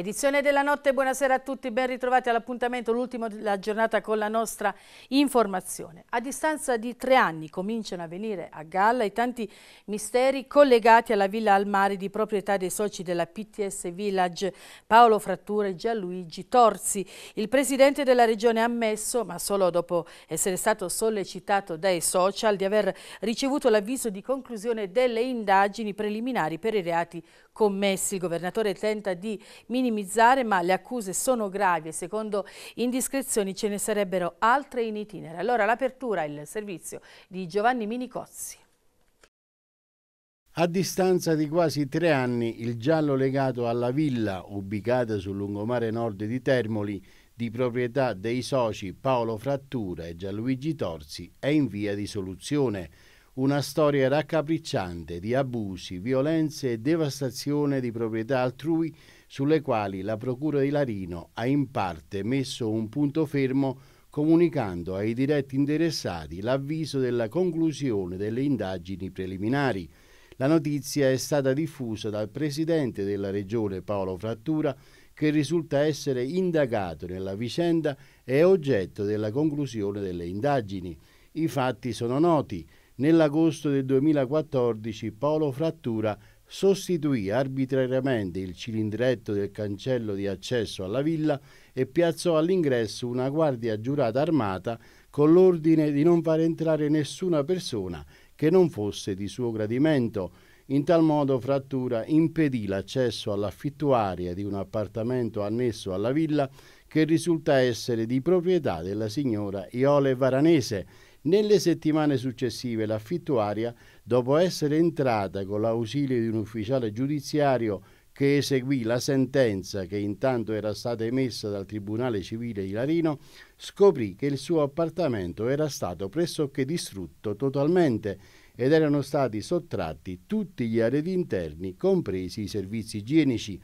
Edizione della notte, buonasera a tutti, ben ritrovati all'appuntamento, l'ultimo della giornata con la nostra informazione. A distanza di tre anni cominciano a venire a galla i tanti misteri collegati alla Villa al Mare di proprietà dei soci della PTS Village Paolo Frattura e Gianluigi Torzi. Il presidente della regione ha ammesso, ma solo dopo essere stato sollecitato dai social, di aver ricevuto l'avviso di conclusione delle indagini preliminari per i reati commessi. Il governatore tenta di minimizzare, ma le accuse sono gravi e secondo indiscrezioni ce ne sarebbero altre in itinere. Allora l'apertura, il servizio di Giovanni Minicozzi. A distanza di quasi tre anni, il giallo legato alla villa ubicata sul lungomare nord di Termoli, di proprietà dei soci Paolo Frattura e Gianluigi Torsi, è in via di soluzione. Una storia raccapricciante di abusi, violenze e devastazione di proprietà altrui sulle quali la Procura di Larino ha in parte messo un punto fermo comunicando ai diretti interessati l'avviso della conclusione delle indagini preliminari. La notizia è stata diffusa dal presidente della regione Paolo Frattura che risulta essere indagato nella vicenda e oggetto della conclusione delle indagini. I fatti sono noti, Nell'agosto del 2014 Paolo Frattura sostituì arbitrariamente il cilindretto del cancello di accesso alla villa e piazzò all'ingresso una guardia giurata armata con l'ordine di non far entrare nessuna persona che non fosse di suo gradimento. In tal modo Frattura impedì l'accesso all'affittuaria di un appartamento annesso alla villa che risulta essere di proprietà della signora Iole Varanese nelle settimane successive l'affittuaria, dopo essere entrata con l'ausilio di un ufficiale giudiziario che eseguì la sentenza che intanto era stata emessa dal Tribunale Civile di Larino, scoprì che il suo appartamento era stato pressoché distrutto totalmente ed erano stati sottratti tutti gli arredi interni, compresi i servizi igienici.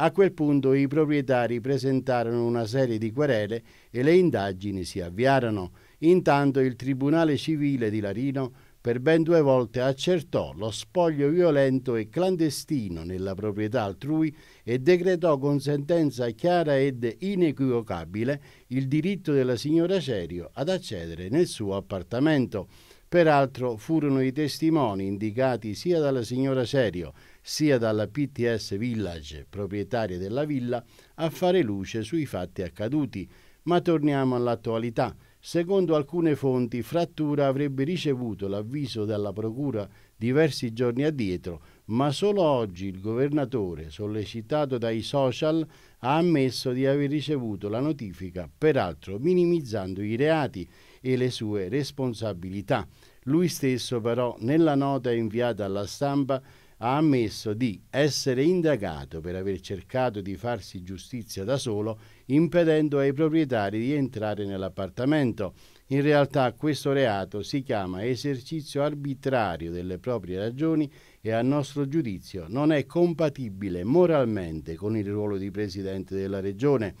A quel punto i proprietari presentarono una serie di querele e le indagini si avviarono. Intanto il Tribunale Civile di Larino per ben due volte accertò lo spoglio violento e clandestino nella proprietà altrui e decretò con sentenza chiara ed inequivocabile il diritto della signora Cerio ad accedere nel suo appartamento. Peraltro furono i testimoni indicati sia dalla signora Serio sia dalla PTS Village, proprietaria della villa, a fare luce sui fatti accaduti. Ma torniamo all'attualità. Secondo alcune fonti, Frattura avrebbe ricevuto l'avviso dalla Procura diversi giorni addietro, ma solo oggi il governatore, sollecitato dai social, ha ammesso di aver ricevuto la notifica, peraltro minimizzando i reati e le sue responsabilità. Lui stesso però, nella nota inviata alla stampa, ha ammesso di essere indagato per aver cercato di farsi giustizia da solo impedendo ai proprietari di entrare nell'appartamento. In realtà questo reato si chiama esercizio arbitrario delle proprie ragioni e a nostro giudizio non è compatibile moralmente con il ruolo di Presidente della Regione.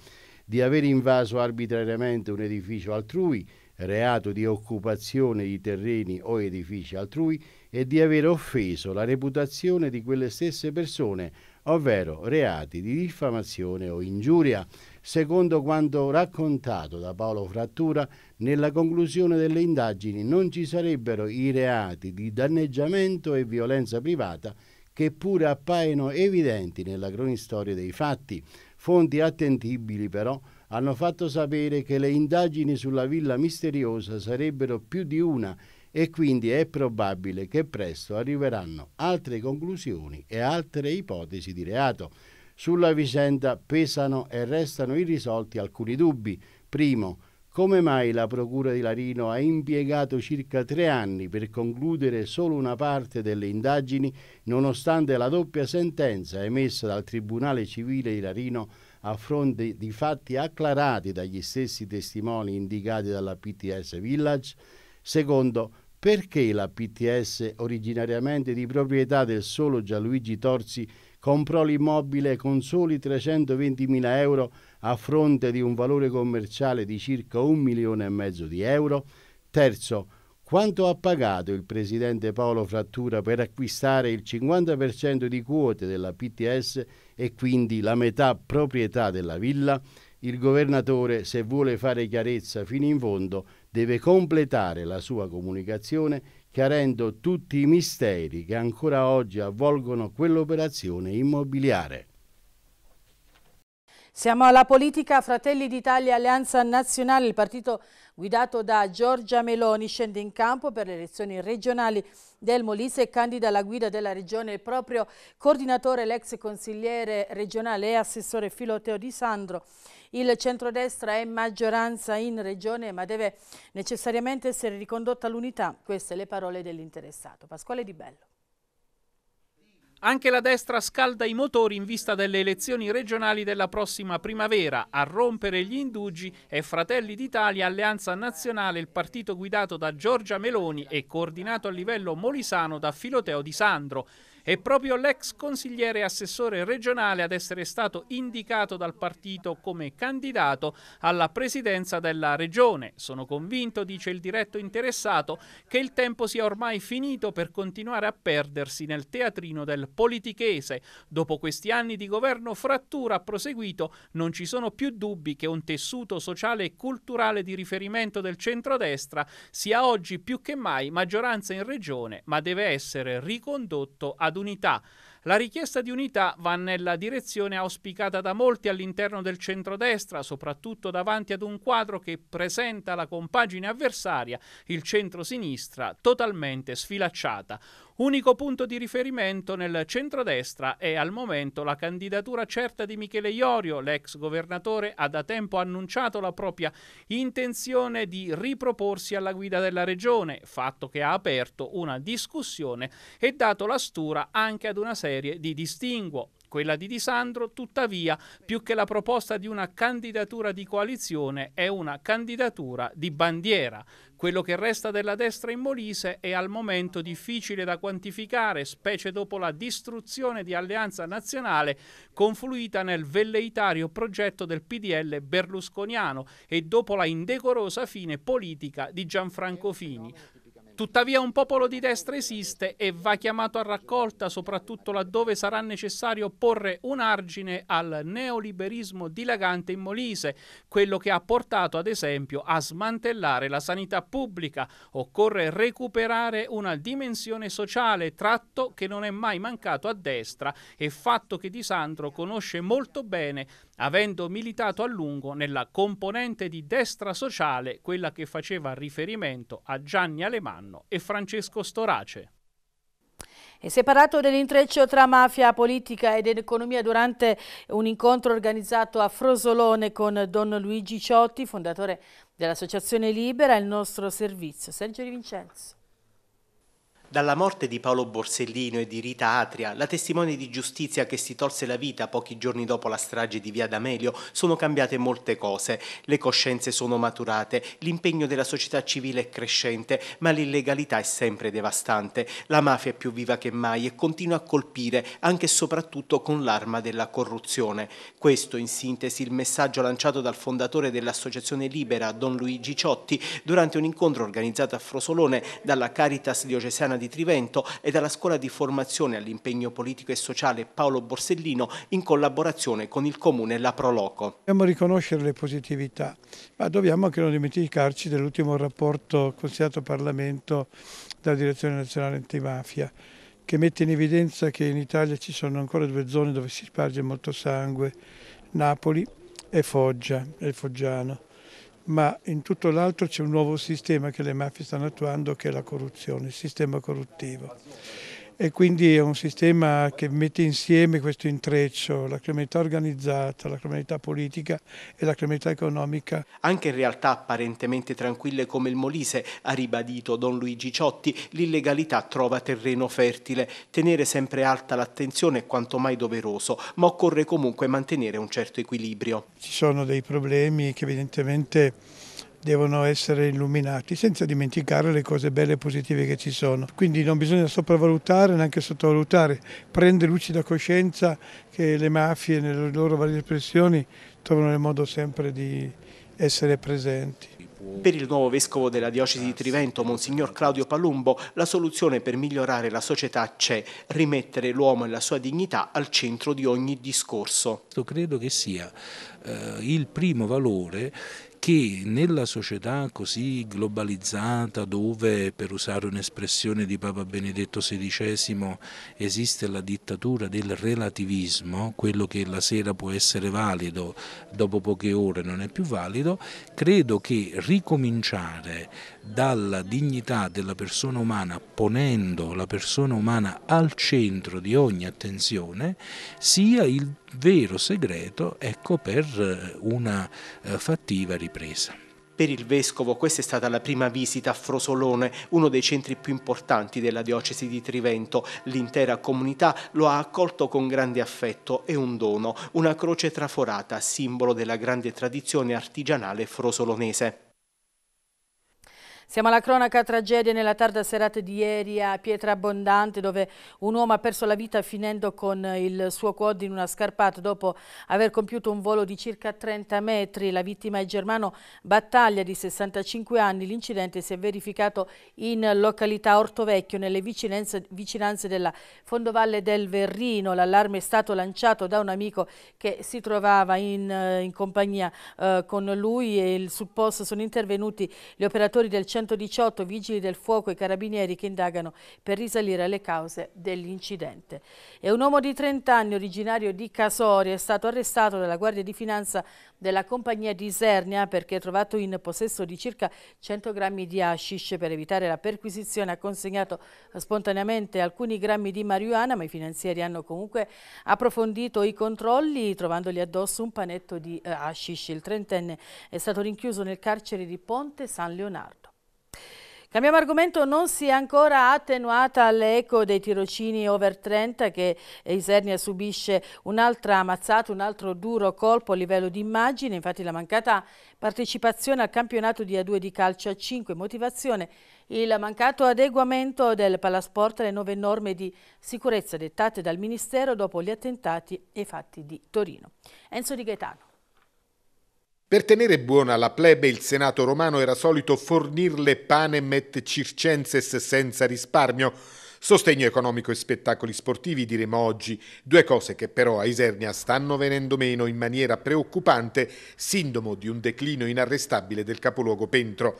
Di aver invaso arbitrariamente un edificio altrui, reato di occupazione di terreni o edifici altrui e di aver offeso la reputazione di quelle stesse persone, ovvero reati di diffamazione o ingiuria. Secondo quanto raccontato da Paolo Frattura, nella conclusione delle indagini non ci sarebbero i reati di danneggiamento e violenza privata che pure appaiono evidenti nella cronistoria dei fatti. Fonti attentibili però hanno fatto sapere che le indagini sulla villa misteriosa sarebbero più di una e quindi è probabile che presto arriveranno altre conclusioni e altre ipotesi di reato. Sulla vicenda pesano e restano irrisolti alcuni dubbi. Primo, come mai la Procura di Larino ha impiegato circa tre anni per concludere solo una parte delle indagini, nonostante la doppia sentenza emessa dal Tribunale Civile di Larino a fronte di fatti acclarati dagli stessi testimoni indicati dalla PTS Village? Secondo, perché la PTS, originariamente di proprietà del solo Gianluigi Torsi, comprò l'immobile con soli 320.000 euro a fronte di un valore commerciale di circa un milione e mezzo di euro? Terzo, quanto ha pagato il presidente Paolo Frattura per acquistare il 50% di quote della PTS e quindi la metà proprietà della villa? Il governatore, se vuole fare chiarezza fino in fondo, deve completare la sua comunicazione chiarendo tutti i misteri che ancora oggi avvolgono quell'operazione immobiliare. Siamo alla politica Fratelli d'Italia Alleanza Nazionale, il partito guidato da Giorgia Meloni scende in campo per le elezioni regionali del Molise e candida alla guida della regione il proprio coordinatore, l'ex consigliere regionale e assessore Filoteo Di Sandro. Il centrodestra è maggioranza in regione ma deve necessariamente essere ricondotta all'unità. Queste le parole dell'interessato. Pasquale Di Bello. Anche la destra scalda i motori in vista delle elezioni regionali della prossima primavera. A rompere gli indugi è Fratelli d'Italia, Alleanza Nazionale, il partito guidato da Giorgia Meloni e coordinato a livello molisano da Filoteo Di Sandro. È proprio l'ex consigliere e assessore regionale ad essere stato indicato dal partito come candidato alla presidenza della regione. Sono convinto, dice il diretto interessato, che il tempo sia ormai finito per continuare a perdersi nel teatrino del politichese. Dopo questi anni di governo frattura ha proseguito, non ci sono più dubbi che un tessuto sociale e culturale di riferimento del centrodestra sia oggi più che mai maggioranza in regione, ma deve essere ricondotto ad unità. La richiesta di unità va nella direzione auspicata da molti all'interno del centrodestra, soprattutto davanti ad un quadro che presenta la compagine avversaria, il centro-sinistra, totalmente sfilacciata. Unico punto di riferimento nel centrodestra è al momento la candidatura certa di Michele Iorio. L'ex governatore ha da tempo annunciato la propria intenzione di riproporsi alla guida della regione, fatto che ha aperto una discussione e dato la stura anche ad una serie di distinguo. Quella di Di Sandro, tuttavia, più che la proposta di una candidatura di coalizione, è una candidatura di bandiera. Quello che resta della destra in Molise è al momento difficile da quantificare, specie dopo la distruzione di Alleanza Nazionale confluita nel velleitario progetto del PDL berlusconiano e dopo la indecorosa fine politica di Gianfranco Fini. Tuttavia un popolo di destra esiste e va chiamato a raccolta soprattutto laddove sarà necessario porre un argine al neoliberismo dilagante in Molise, quello che ha portato ad esempio a smantellare la sanità pubblica. Occorre recuperare una dimensione sociale, tratto che non è mai mancato a destra e fatto che Di Sandro conosce molto bene avendo militato a lungo nella componente di destra sociale, quella che faceva riferimento a Gianni Alemano Capanno e Francesco Storace. E si è parlato dell'intreccio tra mafia politica ed economia durante un incontro organizzato a Frosolone con Don Luigi Ciotti, fondatore dell'Associazione Libera, il nostro servizio. Sergio Di Vincenzo. Dalla morte di Paolo Borsellino e di Rita Atria, la testimone di giustizia che si tolse la vita pochi giorni dopo la strage di Via D'Amelio, sono cambiate molte cose. Le coscienze sono maturate, l'impegno della società civile è crescente, ma l'illegalità è sempre devastante. La mafia è più viva che mai e continua a colpire, anche e soprattutto con l'arma della corruzione. Questo, in sintesi, il messaggio lanciato dal fondatore dell'Associazione Libera, Don Luigi Ciotti, durante un incontro organizzato a Frosolone dalla Caritas Diocesana di Trivento e dalla Scuola di Formazione all'Impegno Politico e Sociale Paolo Borsellino in collaborazione con il Comune e la Proloco. Dobbiamo riconoscere le positività, ma dobbiamo anche non dimenticarci dell'ultimo rapporto consigliato Parlamento dalla Direzione Nazionale Antimafia che mette in evidenza che in Italia ci sono ancora due zone dove si sparge molto sangue, Napoli e Foggia, il Foggiano ma in tutto l'altro c'è un nuovo sistema che le mafie stanno attuando che è la corruzione, il sistema corruttivo e quindi è un sistema che mette insieme questo intreccio, la criminalità organizzata, la criminalità politica e la criminalità economica. Anche in realtà apparentemente tranquille come il Molise, ha ribadito Don Luigi Ciotti, l'illegalità trova terreno fertile, tenere sempre alta l'attenzione è quanto mai doveroso, ma occorre comunque mantenere un certo equilibrio. Ci sono dei problemi che evidentemente devono essere illuminati, senza dimenticare le cose belle e positive che ci sono. Quindi non bisogna sopravvalutare, neanche sottovalutare, prende lucida coscienza che le mafie nelle loro varie espressioni trovano il modo sempre di essere presenti. Per il nuovo vescovo della diocesi di Trivento, Monsignor Claudio Palumbo, la soluzione per migliorare la società c'è, rimettere l'uomo e la sua dignità al centro di ogni discorso. Credo che sia eh, il primo valore che nella società così globalizzata dove, per usare un'espressione di Papa Benedetto XVI, esiste la dittatura del relativismo, quello che la sera può essere valido, dopo poche ore non è più valido, credo che ricominciare dalla dignità della persona umana, ponendo la persona umana al centro di ogni attenzione, sia il vero segreto ecco, per eh, una eh, fattiva ripresa. Per il Vescovo questa è stata la prima visita a Frosolone, uno dei centri più importanti della diocesi di Trivento. L'intera comunità lo ha accolto con grande affetto e un dono, una croce traforata, simbolo della grande tradizione artigianale frosolonese. Siamo alla cronaca tragedia nella tarda serata di ieri a Pietra Abbondante dove un uomo ha perso la vita finendo con il suo quad in una scarpata dopo aver compiuto un volo di circa 30 metri. La vittima è Germano Battaglia di 65 anni. L'incidente si è verificato in località Ortovecchio nelle vicinanze, vicinanze della fondovalle del Verrino. L'allarme è stato lanciato da un amico che si trovava in, eh, in compagnia eh, con lui e sul posto sono intervenuti gli operatori del centro 118 vigili del fuoco e carabinieri che indagano per risalire alle cause dell'incidente. E un uomo di 30 anni originario di Casori è stato arrestato dalla Guardia di Finanza della compagnia di Isernia perché trovato in possesso di circa 100 grammi di hashish per evitare la perquisizione ha consegnato spontaneamente alcuni grammi di marijuana ma i finanzieri hanno comunque approfondito i controlli trovandogli addosso un panetto di hashish. Il trentenne è stato rinchiuso nel carcere di Ponte San Leonardo. Cambiamo argomento, non si è ancora attenuata l'eco dei tirocini over 30 che Isernia subisce un'altra ammazzata, un altro duro colpo a livello di immagine, infatti la mancata partecipazione al campionato di A2 di calcio a 5, motivazione il mancato adeguamento del Palasport alle nuove norme di sicurezza dettate dal Ministero dopo gli attentati e fatti di Torino. Enzo Di Gaetano. Per tenere buona la plebe il Senato romano era solito fornirle panem et circenses senza risparmio, sostegno economico e spettacoli sportivi diremo oggi, due cose che però a Isernia stanno venendo meno in maniera preoccupante, sindomo di un declino inarrestabile del capoluogo Pentro.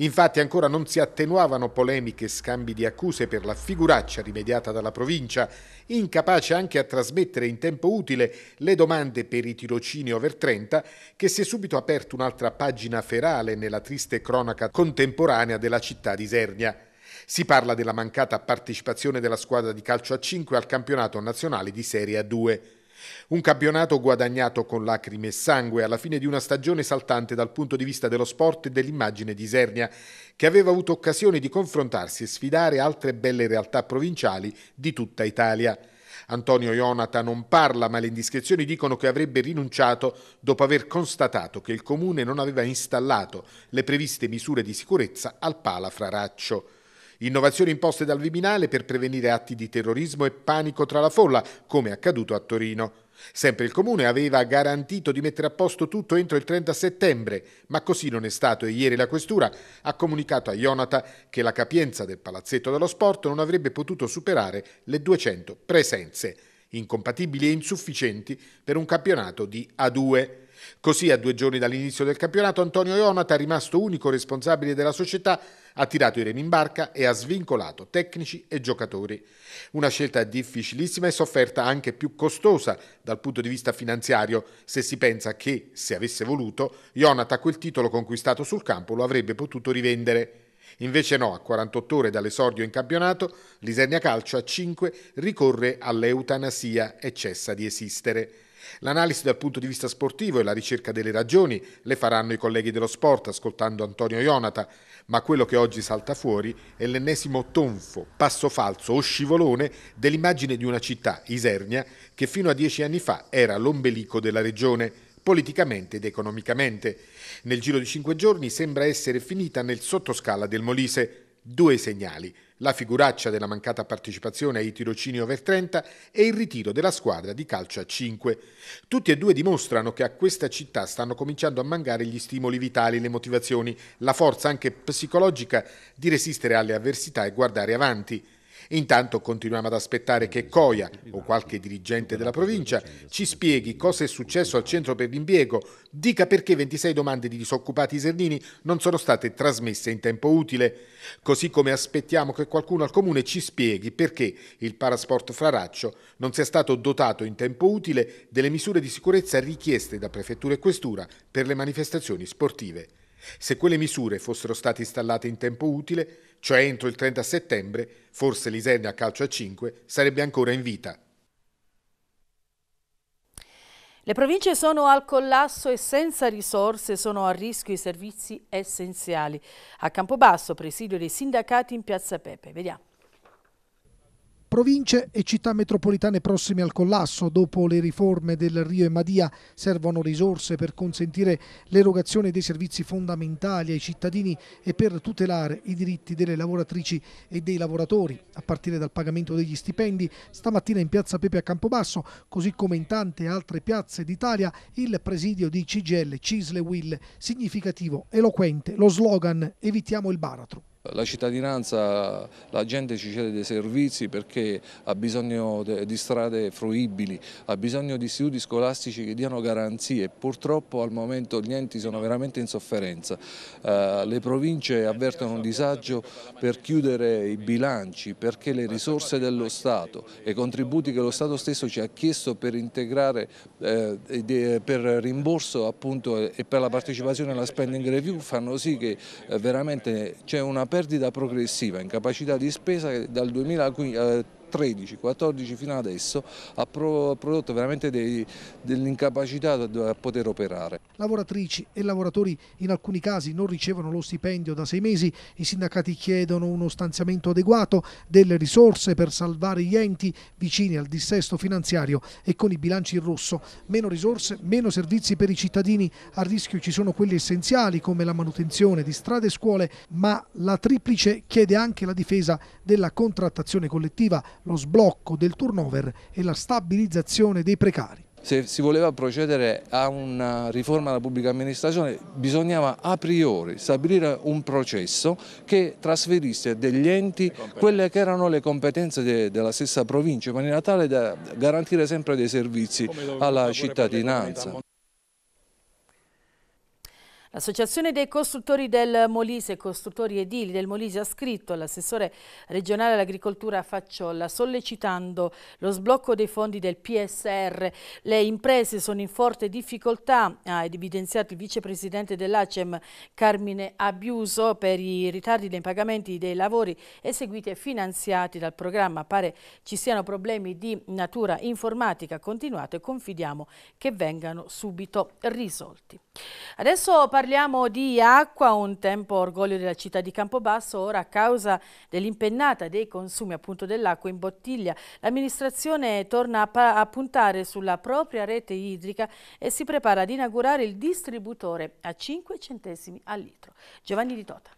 Infatti ancora non si attenuavano polemiche e scambi di accuse per la figuraccia rimediata dalla provincia, incapace anche a trasmettere in tempo utile le domande per i tirocini over 30, che si è subito aperto un'altra pagina ferale nella triste cronaca contemporanea della città di Isernia. Si parla della mancata partecipazione della squadra di calcio a 5 al campionato nazionale di Serie A2. Un campionato guadagnato con lacrime e sangue alla fine di una stagione saltante dal punto di vista dello sport e dell'immagine di Isernia, che aveva avuto occasione di confrontarsi e sfidare altre belle realtà provinciali di tutta Italia. Antonio Ionata non parla, ma le indiscrezioni dicono che avrebbe rinunciato dopo aver constatato che il comune non aveva installato le previste misure di sicurezza al Pala Fraraccio. Innovazioni imposte dal Viminale per prevenire atti di terrorismo e panico tra la folla, come accaduto a Torino. Sempre il Comune aveva garantito di mettere a posto tutto entro il 30 settembre, ma così non è stato e ieri la Questura ha comunicato a Ionata che la capienza del Palazzetto dello Sport non avrebbe potuto superare le 200 presenze, incompatibili e insufficienti per un campionato di A2. Così a due giorni dall'inizio del campionato Antonio Ionata, rimasto unico responsabile della società, ha tirato i remi in barca e ha svincolato tecnici e giocatori. Una scelta difficilissima e sofferta anche più costosa dal punto di vista finanziario, se si pensa che, se avesse voluto, Jonathan quel titolo conquistato sul campo lo avrebbe potuto rivendere. Invece no, a 48 ore dall'esordio in campionato, l'Isernia Calcio a 5 ricorre all'eutanasia e cessa di esistere. L'analisi dal punto di vista sportivo e la ricerca delle ragioni le faranno i colleghi dello sport ascoltando Antonio Ionata, ma quello che oggi salta fuori è l'ennesimo tonfo, passo falso o scivolone dell'immagine di una città, Isernia, che fino a dieci anni fa era l'ombelico della regione politicamente ed economicamente. Nel giro di cinque giorni sembra essere finita nel sottoscala del Molise. Due segnali la figuraccia della mancata partecipazione ai tirocini over 30 e il ritiro della squadra di calcio a 5. Tutti e due dimostrano che a questa città stanno cominciando a mancare gli stimoli vitali, le motivazioni, la forza anche psicologica di resistere alle avversità e guardare avanti. Intanto continuiamo ad aspettare che Coia o qualche dirigente della provincia ci spieghi cosa è successo al centro per l'impiego, dica perché 26 domande di disoccupati serdini non sono state trasmesse in tempo utile, così come aspettiamo che qualcuno al comune ci spieghi perché il parasport Fraraccio non sia stato dotato in tempo utile delle misure di sicurezza richieste da prefettura e questura per le manifestazioni sportive. Se quelle misure fossero state installate in tempo utile, cioè entro il 30 settembre, forse Liserni a calcio a 5 sarebbe ancora in vita. Le province sono al collasso e senza risorse sono a rischio i servizi essenziali. A Campobasso, presidio dei sindacati in Piazza Pepe. Vediamo. Province e città metropolitane prossime al collasso, dopo le riforme del Rio e Madia servono risorse per consentire l'erogazione dei servizi fondamentali ai cittadini e per tutelare i diritti delle lavoratrici e dei lavoratori, a partire dal pagamento degli stipendi. Stamattina in piazza Pepe a Campobasso, così come in tante altre piazze d'Italia, il presidio di CGL, Cisle Will, significativo, eloquente, lo slogan Evitiamo il baratro. La cittadinanza, la gente ci chiede dei servizi perché ha bisogno di strade fruibili, ha bisogno di istituti scolastici che diano garanzie. Purtroppo al momento gli enti sono veramente in sofferenza. Eh, le province avvertono un disagio per chiudere i bilanci perché le risorse dello Stato e i contributi che lo Stato stesso ci ha chiesto per integrare, eh, per rimborso appunto e per la partecipazione alla spending review fanno sì che eh, veramente c'è una perdita perdita progressiva in capacità di spesa che dal 2015 13, 14 fino adesso ha prodotto veramente dell'incapacità a poter operare. Lavoratrici e lavoratori in alcuni casi non ricevono lo stipendio da sei mesi, i sindacati chiedono uno stanziamento adeguato delle risorse per salvare gli enti vicini al dissesto finanziario e con i bilanci in rosso. Meno risorse, meno servizi per i cittadini, a rischio ci sono quelli essenziali come la manutenzione di strade e scuole, ma la triplice chiede anche la difesa della contrattazione collettiva lo sblocco del turnover e la stabilizzazione dei precari. Se si voleva procedere a una riforma della pubblica amministrazione bisognava a priori stabilire un processo che trasferisse degli enti quelle che erano le competenze de della stessa provincia in maniera tale da garantire sempre dei servizi alla cittadinanza. L'associazione dei costruttori del Molise, costruttori edili del Molise, ha scritto all'assessore regionale all'agricoltura Facciolla sollecitando lo sblocco dei fondi del PSR. Le imprese sono in forte difficoltà, ha evidenziato il vicepresidente dell'ACEM Carmine Abiuso per i ritardi nei pagamenti dei lavori eseguiti e finanziati dal programma. Pare ci siano problemi di natura informatica continuato e confidiamo che vengano subito risolti. Adesso Parliamo di acqua, un tempo orgoglio della città di Campobasso, ora a causa dell'impennata dei consumi appunto dell'acqua in bottiglia, l'amministrazione torna a, a, puntare sulla propria rete idrica e si prepara ad inaugurare il distributore a 5 centesimi al litro. Giovanni Di Tota.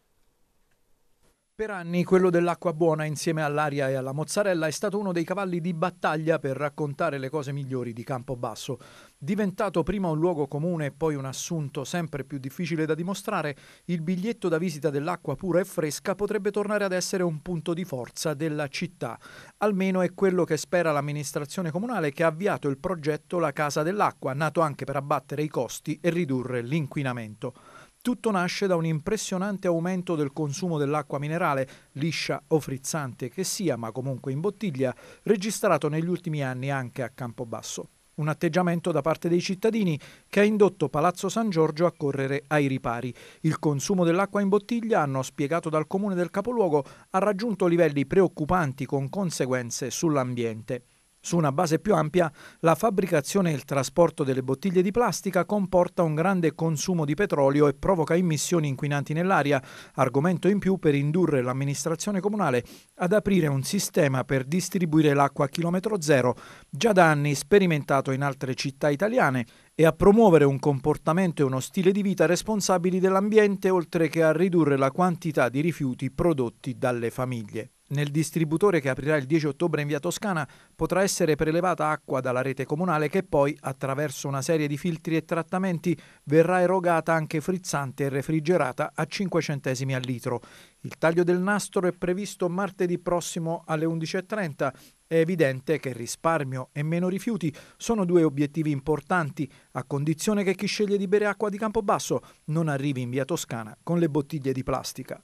Per anni quello dell'acqua buona insieme all'aria e alla mozzarella è stato uno dei cavalli di battaglia per raccontare le cose migliori di Campobasso. Diventato prima un luogo comune e poi un assunto sempre più difficile da dimostrare, il biglietto da visita dell'acqua pura e fresca potrebbe tornare ad essere un punto di forza della città. Almeno è quello che spera l'amministrazione comunale che ha avviato il progetto La Casa dell'Acqua, nato anche per abbattere i costi e ridurre l'inquinamento. Tutto nasce da un impressionante aumento del consumo dell'acqua minerale, liscia o frizzante che sia, ma comunque in bottiglia, registrato negli ultimi anni anche a Campobasso. Un atteggiamento da parte dei cittadini che ha indotto Palazzo San Giorgio a correre ai ripari. Il consumo dell'acqua in bottiglia, hanno spiegato dal comune del capoluogo, ha raggiunto livelli preoccupanti con conseguenze sull'ambiente. Su una base più ampia, la fabbricazione e il trasporto delle bottiglie di plastica comporta un grande consumo di petrolio e provoca emissioni inquinanti nell'aria, argomento in più per indurre l'amministrazione comunale ad aprire un sistema per distribuire l'acqua a chilometro zero, già da anni sperimentato in altre città italiane, e a promuovere un comportamento e uno stile di vita responsabili dell'ambiente, oltre che a ridurre la quantità di rifiuti prodotti dalle famiglie. Nel distributore che aprirà il 10 ottobre in via Toscana potrà essere prelevata acqua dalla rete comunale che poi, attraverso una serie di filtri e trattamenti, verrà erogata anche frizzante e refrigerata a 5 centesimi al litro. Il taglio del nastro è previsto martedì prossimo alle 11.30. È evidente che risparmio e meno rifiuti sono due obiettivi importanti, a condizione che chi sceglie di bere acqua di Campobasso non arrivi in via Toscana con le bottiglie di plastica.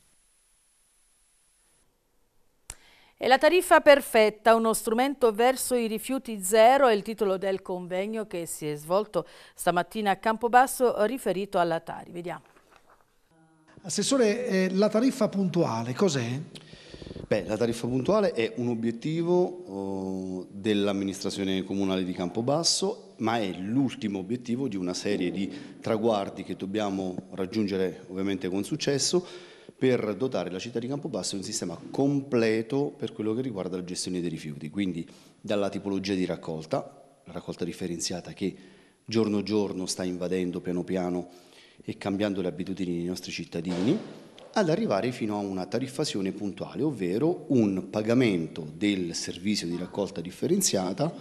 E la tariffa perfetta, uno strumento verso i rifiuti zero, è il titolo del convegno che si è svolto stamattina a Campobasso riferito alla Tari. Vediamo. Assessore, eh, la tariffa puntuale cos'è? Beh, la tariffa puntuale è un obiettivo eh, dell'amministrazione comunale di Campobasso ma è l'ultimo obiettivo di una serie di traguardi che dobbiamo raggiungere ovviamente con successo per dotare la città di Campobasso di un sistema completo per quello che riguarda la gestione dei rifiuti, quindi dalla tipologia di raccolta, la raccolta differenziata che giorno giorno sta invadendo piano piano e cambiando le abitudini dei nostri cittadini, ad arrivare fino a una tariffazione puntuale, ovvero un pagamento del servizio di raccolta differenziata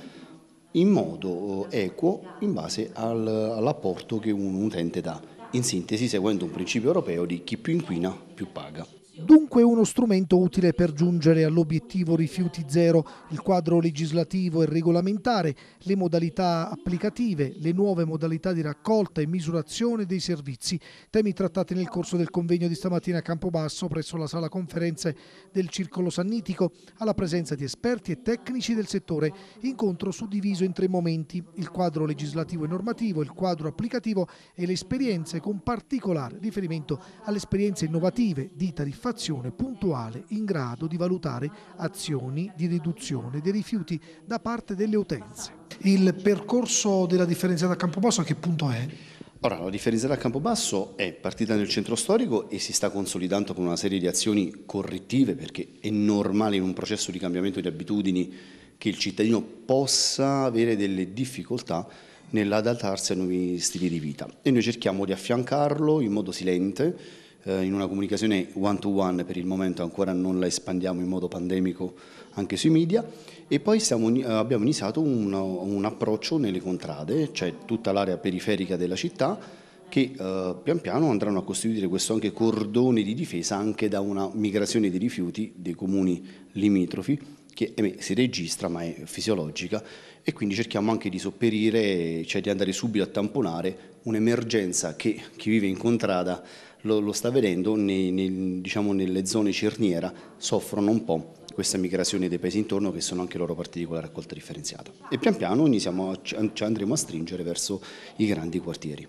in modo eh, equo in base all'apporto che un utente dà in sintesi seguendo un principio europeo di chi più inquina più paga. Dunque uno strumento utile per giungere all'obiettivo rifiuti zero, il quadro legislativo e regolamentare, le modalità applicative, le nuove modalità di raccolta e misurazione dei servizi, temi trattati nel corso del convegno di stamattina a Campobasso presso la sala conferenze del Circolo Sannitico, alla presenza di esperti e tecnici del settore, incontro suddiviso in tre momenti, il quadro legislativo e normativo, il quadro applicativo e le esperienze con particolare riferimento alle esperienze innovative di tariffazione soddisfazione puntuale in grado di valutare azioni di riduzione dei rifiuti da parte delle utenze. Il percorso della differenziata a Campobasso a che punto è? Ora, la differenziata a Campobasso è partita nel centro storico e si sta consolidando con una serie di azioni correttive perché è normale in un processo di cambiamento di abitudini che il cittadino possa avere delle difficoltà nell'adattarsi a nuovi stili di vita e noi cerchiamo di affiancarlo in modo silente eh, in una comunicazione one to one per il momento ancora non la espandiamo in modo pandemico anche sui media e poi siamo, eh, abbiamo iniziato un, un, approccio nelle contrade, cioè tutta l'area periferica della città che eh, pian piano andranno a costituire questo anche cordone di difesa anche da una migrazione dei rifiuti dei comuni limitrofi che eh, si registra ma è fisiologica e quindi cerchiamo anche di sopperire, cioè di andare subito a tamponare un'emergenza che chi vive in contrada lo, lo sta vedendo, nei, nei, diciamo nelle zone cerniera soffrono un po' questa migrazione dei paesi intorno che sono anche loro parte di quella raccolta differenziata. E pian piano iniziamo, ci andremo a stringere verso i grandi quartieri.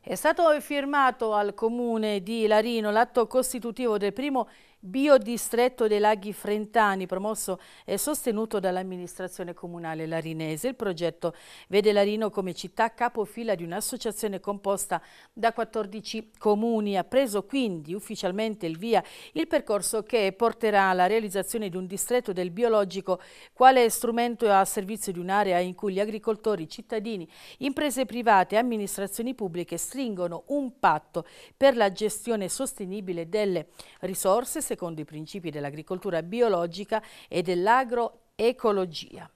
È stato firmato al comune di Larino l'atto costitutivo del primo Biodistretto dei Laghi Frentani, promosso e sostenuto dall'amministrazione comunale larinese. Il progetto vede Larino come città capofila di un'associazione composta da 14 comuni. Ha preso quindi ufficialmente il via il percorso che porterà alla realizzazione di un distretto del biologico quale strumento a servizio di un'area in cui gli agricoltori, cittadini, imprese private e amministrazioni pubbliche stringono un patto per la gestione sostenibile delle risorse secondo i principi dell'agricoltura biologica e dell'agroecologia.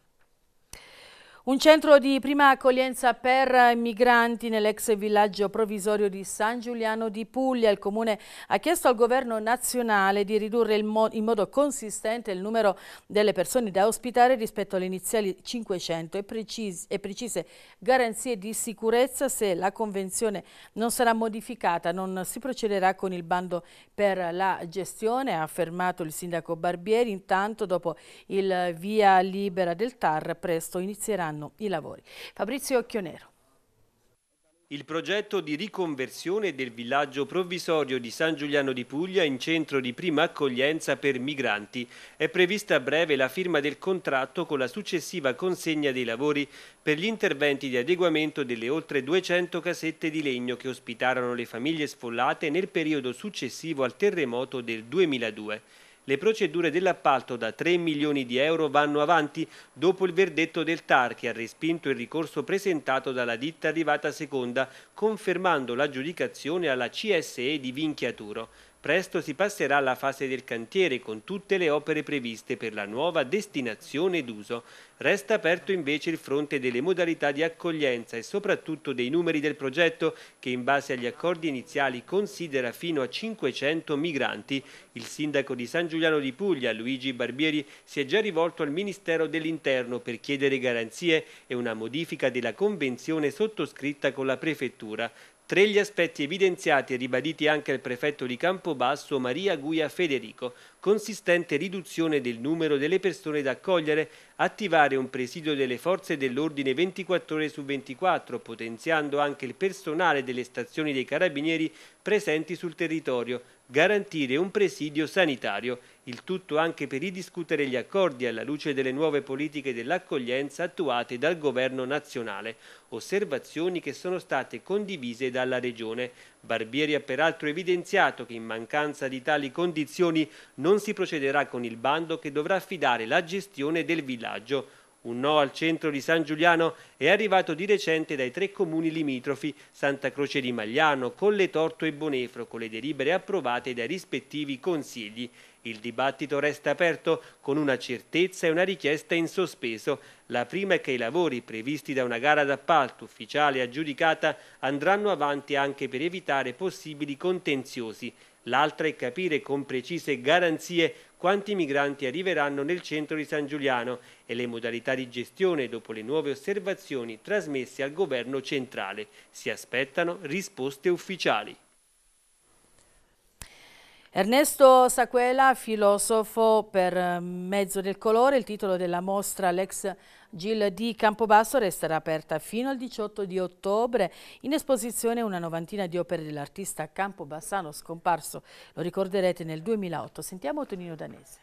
Un centro di prima accoglienza per migranti nell'ex villaggio provvisorio di San Giuliano di Puglia. Il Comune ha chiesto al governo nazionale di ridurre in modo consistente il numero delle persone da ospitare rispetto alle iniziali 500 e precise, e precise garanzie di sicurezza. Se la convenzione non sarà modificata non si procederà con il bando per la gestione, ha affermato il sindaco Barbieri. Intanto dopo il via libera del TAR presto inizieranno proseguiranno i lavori. Fabrizio Occhionero. Il progetto di riconversione del villaggio provvisorio di San Giuliano di Puglia in centro di prima accoglienza per migranti è prevista a breve la firma del contratto con la successiva consegna dei lavori per gli interventi di adeguamento delle oltre 200 casette di legno che ospitarono le famiglie sfollate nel periodo successivo al terremoto del 2002. Le procedure dell'appalto da 3 milioni di euro vanno avanti dopo il verdetto del TAR che ha respinto il ricorso presentato dalla ditta arrivata seconda, confermando l'aggiudicazione alla CSE di Vinchiaturo. Presto si passerà alla fase del cantiere con tutte le opere previste per la nuova destinazione d'uso. Resta aperto invece il fronte delle modalità di accoglienza e soprattutto dei numeri del progetto che in base agli accordi iniziali considera fino a 500 migranti. Il sindaco di San Giuliano di Puglia, Luigi Barbieri, si è già rivolto al Ministero dell'Interno per chiedere garanzie e una modifica della convenzione sottoscritta con la Prefettura. Tre gli aspetti evidenziati e ribaditi anche al prefetto di Campobasso Maria Guia Federico, consistente riduzione del numero delle persone da accogliere, attivare un presidio delle forze dell'ordine 24 ore su 24, potenziando anche il personale delle stazioni dei carabinieri presenti sul territorio, garantire un presidio sanitario, il tutto anche per ridiscutere gli accordi alla luce delle nuove politiche dell'accoglienza attuate dal governo nazionale, osservazioni che sono state condivise dalla Regione. Barbieri ha peraltro evidenziato che in mancanza di tali condizioni non si procederà con il bando che dovrà affidare la gestione del villaggio un no al centro di San Giuliano è arrivato di recente dai tre comuni limitrofi Santa Croce di Magliano, Colle Torto e Bonefro, con le delibere approvate dai rispettivi consigli. Il dibattito resta aperto con una certezza e una richiesta in sospeso. La prima è che i lavori previsti da una gara d'appalto ufficiale aggiudicata andranno avanti anche per evitare possibili contenziosi. L'altra è capire con precise garanzie quanti migranti arriveranno nel centro di San Giuliano e le modalità di gestione dopo le nuove osservazioni trasmesse al governo centrale. Si aspettano risposte ufficiali. Ernesto Saquela, filosofo per eh, mezzo del colore, il titolo della mostra L'ex Gil di Campobasso resterà aperta fino al 18 di ottobre, in esposizione una novantina di opere dell'artista Campobassano scomparso, lo ricorderete nel 2008. Sentiamo Tonino Danese.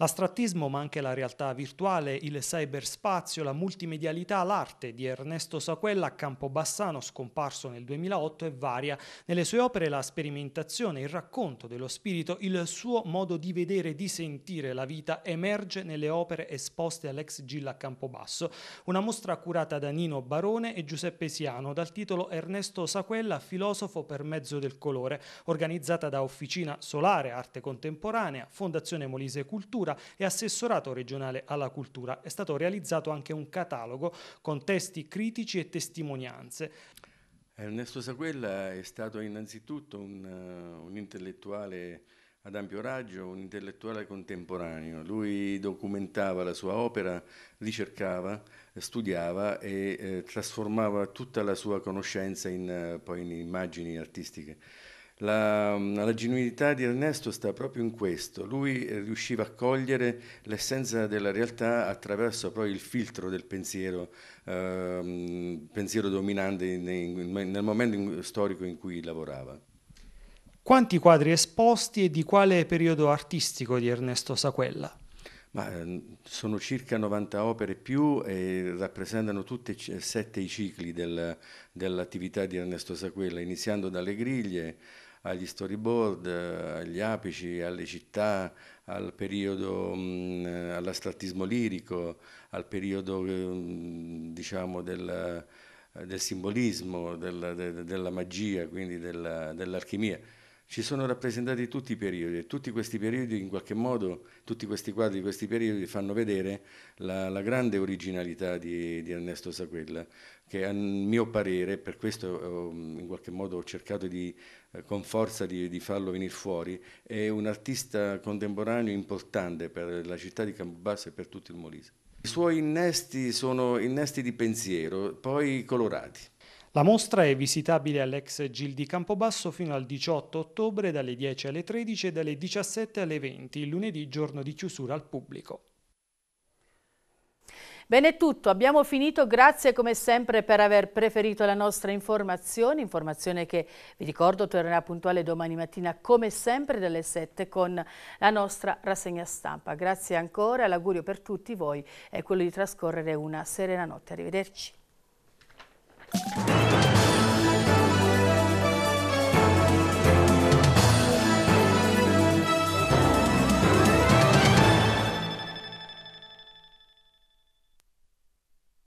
L'astrattismo, ma anche la realtà virtuale, il cyberspazio, la multimedialità, l'arte di Ernesto Saquella a Campobassano, scomparso nel 2008, è varia. Nelle sue opere la sperimentazione, il racconto dello spirito, il suo modo di vedere e di sentire la vita emerge nelle opere esposte all'ex Gilla a Campobasso. Una mostra curata da Nino Barone e Giuseppe Siano dal titolo Ernesto Saquella, filosofo per mezzo del colore, organizzata da Officina Solare Arte Contemporanea, Fondazione Molise Cultura cultura e assessorato regionale alla cultura. È stato realizzato anche un catalogo con testi critici e testimonianze. Ernesto Saquella è stato innanzitutto un, eh, un intellettuale ad ampio raggio, un intellettuale contemporaneo. Lui documentava la sua opera, ricercava, studiava e eh, trasformava tutta la sua conoscenza in, eh, poi in immagini artistiche. La, la genuinità di Ernesto sta proprio in questo, lui eh, riusciva a cogliere l'essenza della realtà attraverso poi il filtro del pensiero, eh, pensiero dominante in, in, nel momento in, storico in cui lavorava. Quanti quadri esposti e di quale periodo artistico di Ernesto Saquella? Ma, ehm, sono circa 90 opere più e rappresentano tutti e sette i cicli del, dell'attività di Ernesto Saquella, iniziando dalle griglie agli storyboard, agli apici, alle città, al periodo, mh, mm, all'astrattismo lirico, al periodo mh, mm, diciamo del, del simbolismo, del, de, della magia, quindi della, dell'alchimia ci sono rappresentati tutti i periodi e tutti questi periodi in qualche modo, tutti questi quadri di questi periodi fanno vedere la, la grande originalità di, di, Ernesto Saquella, che a mio parere, per questo ehm, in qualche modo ho cercato di, eh, con forza di, di farlo venire fuori, è un artista contemporaneo importante per la città di Campobasso e per tutto il Molise. I suoi innesti sono innesti di pensiero, poi colorati. La mostra è visitabile all'ex Gil di Campobasso fino al 18 ottobre dalle 10 alle 13 e dalle 17 alle 20, lunedì giorno di chiusura al pubblico. Bene è tutto, abbiamo finito, grazie come sempre per aver preferito la nostra informazione, informazione che vi ricordo tornerà puntuale domani mattina come sempre dalle 7 con la nostra rassegna stampa. Grazie ancora, l'augurio per tutti voi è quello di trascorrere una serena notte, arrivederci.